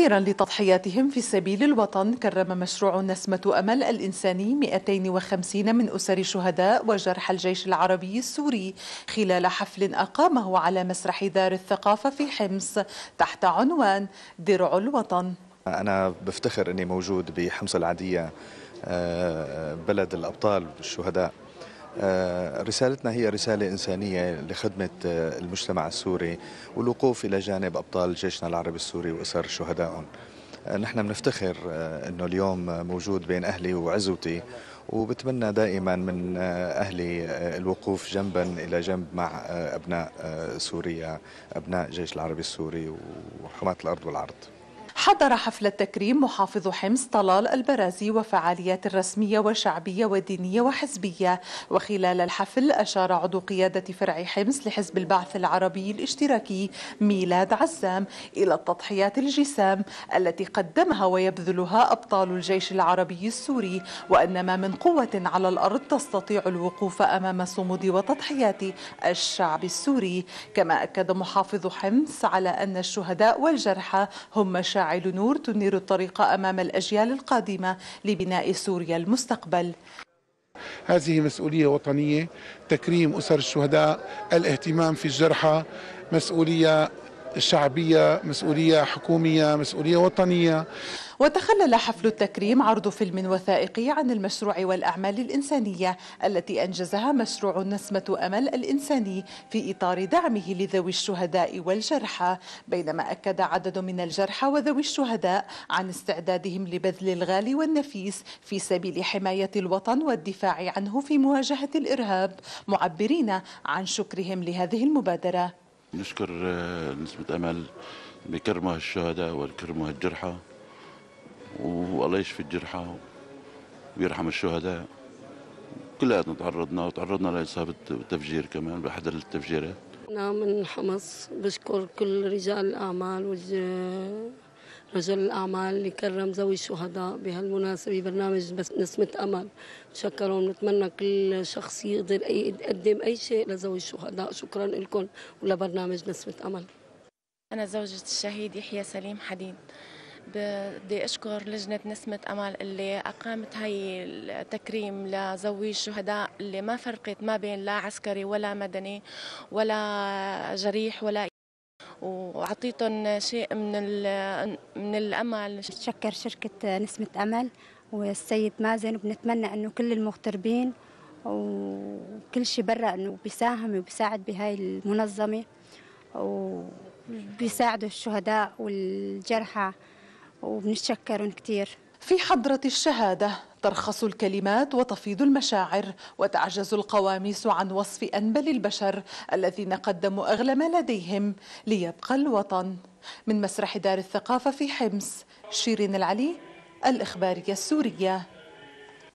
تقديرا لتضحياتهم في سبيل الوطن كرم مشروع نسمة أمل الإنساني 250 من أسر شهداء وجرحى الجيش العربي السوري خلال حفل أقامه على مسرح دار الثقافة في حمص تحت عنوان درع الوطن أنا بفتخر أني موجود بحمص العادية آه، بلد الأبطال الشهداء آه، رسالتنا هي رسالة إنسانية لخدمة آه، المجتمع السوري والوقوف إلى جانب أبطال جيشنا العربي السوري وأسر شهدائهم آه، نحن بنفتخر أنه اليوم موجود بين أهلي وعزوتي وبتمنى دائما من أهلي الوقوف جنبا إلى جنب مع أبناء سوريا أبناء جيش العربي السوري وحماة الأرض والعرض حضر حفل التكريم محافظ حمص طلال البرازي وفعاليات رسمية وشعبية ودينية وحزبية وخلال الحفل أشار عضو قيادة فرع حمص لحزب البعث العربي الاشتراكي ميلاد عزام إلى التضحيات الجسام التي قدمها ويبذلها أبطال الجيش العربي السوري وأن ما من قوة على الأرض تستطيع الوقوف أمام صمود وتضحيات الشعب السوري كما أكد محافظ حمص على أن الشهداء والجرحى هم شعب فعل نور تنير الطريق أمام الأجيال القادمة لبناء سوريا المستقبل هذه مسؤولية وطنية تكريم أسر الشهداء الاهتمام في الجرحى مسؤولية شعبية مسؤولية حكومية مسؤولية وطنية وتخلل حفل التكريم عرض فيلم وثائقي عن المشروع والأعمال الإنسانية التي أنجزها مشروع نسمة أمل الإنساني في إطار دعمه لذوي الشهداء والجرحى بينما أكد عدد من الجرحى وذوي الشهداء عن استعدادهم لبذل الغالي والنفيس في سبيل حماية الوطن والدفاع عنه في مواجهة الإرهاب معبرين عن شكرهم لهذه المبادرة نشكر آه، نسبة أمل بكرمها الشهداء وكرمها الجرحى والله يشفي الجرحى ويرحم الشهداء كلياتنا تعرضنا وتعرضنا لإصابة تفجير كمان بأحد التفجيرات أنا نعم، من حمص بشكر كل رجال الأعمال رجل الأعمال اللي كرم ذوي الشهداء بهالمناسبة برنامج بس نسمة أمل شكرا ونتمنى كل شخص يقدر يقدم أي شيء لزوي الشهداء شكرا لكم ولبرنامج نسمة أمل أنا زوجة الشهيد يحيى سليم حديد بدي أشكر لجنة نسمة أمل اللي أقامت هاي التكريم لزوي الشهداء اللي ما فرقت ما بين لا عسكري ولا مدني ولا جريح ولا وعطيتهم شيء من من الامل نتشكر شركه نسمه امل والسيد مازن وبنتمنى انه كل المغتربين وكل شيء برا انه بيساهم وبيساعد بهاي المنظمه وبيساعدوا الشهداء والجرحى وبنتشكرهم كثير في حضرة الشهادة ترخص الكلمات وتفيض المشاعر وتعجز القواميس عن وصف أنبل البشر الذين قدموا أغلى ما لديهم ليبقى الوطن من مسرح دار الثقافة في حمص شيرين العلي الإخبارية السورية